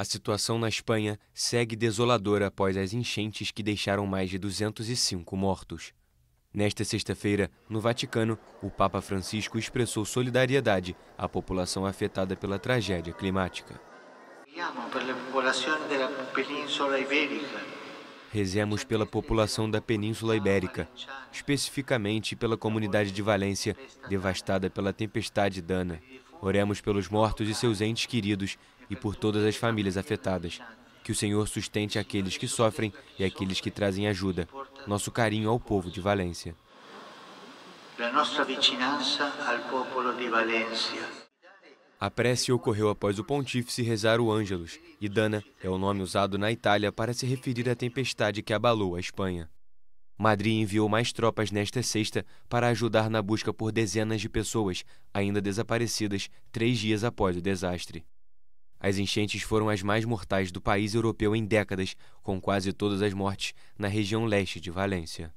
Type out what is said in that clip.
A situação na Espanha segue desoladora após as enchentes que deixaram mais de 205 mortos. Nesta sexta-feira, no Vaticano, o Papa Francisco expressou solidariedade à população afetada pela tragédia climática. Rezemos pela população da Península Ibérica, especificamente pela comunidade de Valência, devastada pela tempestade Dana, Oremos pelos mortos e seus entes queridos e por todas as famílias afetadas. Que o Senhor sustente aqueles que sofrem e aqueles que trazem ajuda. Nosso carinho ao povo de Valência. A prece ocorreu após o pontífice rezar o Ângelus, e Dana é o nome usado na Itália para se referir à tempestade que abalou a Espanha. Madrid enviou mais tropas nesta sexta para ajudar na busca por dezenas de pessoas ainda desaparecidas três dias após o desastre. As enchentes foram as mais mortais do país europeu em décadas, com quase todas as mortes na região leste de Valência.